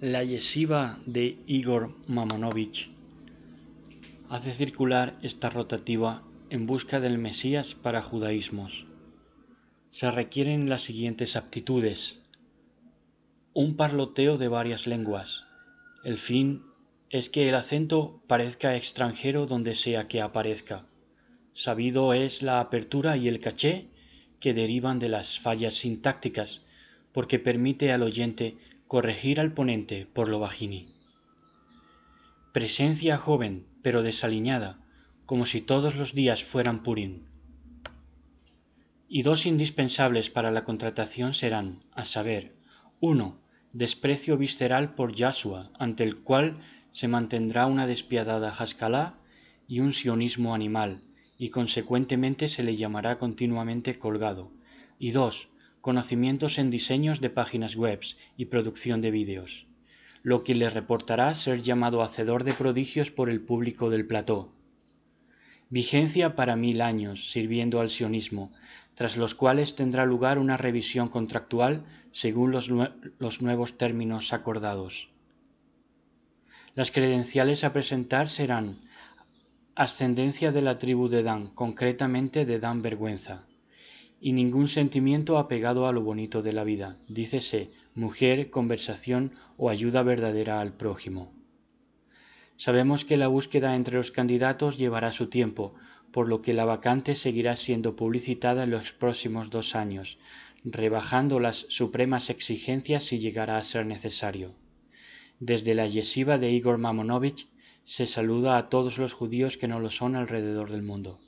La yesiva de Igor Mamonovich hace circular esta rotativa en busca del Mesías para judaísmos. Se requieren las siguientes aptitudes. Un parloteo de varias lenguas. El fin es que el acento parezca extranjero donde sea que aparezca. Sabido es la apertura y el caché que derivan de las fallas sintácticas, porque permite al oyente corregir al ponente por lo bajini. Presencia joven, pero desaliñada, como si todos los días fueran purín. Y dos indispensables para la contratación serán, a saber, uno, desprecio visceral por Yasua, ante el cual se mantendrá una despiadada jascalá y un sionismo animal, y consecuentemente se le llamará continuamente colgado. Y dos, conocimientos en diseños de páginas web y producción de vídeos, lo que le reportará ser llamado Hacedor de Prodigios por el público del plató. Vigencia para mil años, sirviendo al sionismo, tras los cuales tendrá lugar una revisión contractual según los, los nuevos términos acordados. Las credenciales a presentar serán ascendencia de la tribu de Dan, concretamente de Dan Vergüenza y ningún sentimiento apegado a lo bonito de la vida, dícese mujer, conversación o ayuda verdadera al prójimo. Sabemos que la búsqueda entre los candidatos llevará su tiempo, por lo que la vacante seguirá siendo publicitada en los próximos dos años, rebajando las supremas exigencias si llegará a ser necesario. Desde la yesiva de Igor Mamonovich se saluda a todos los judíos que no lo son alrededor del mundo.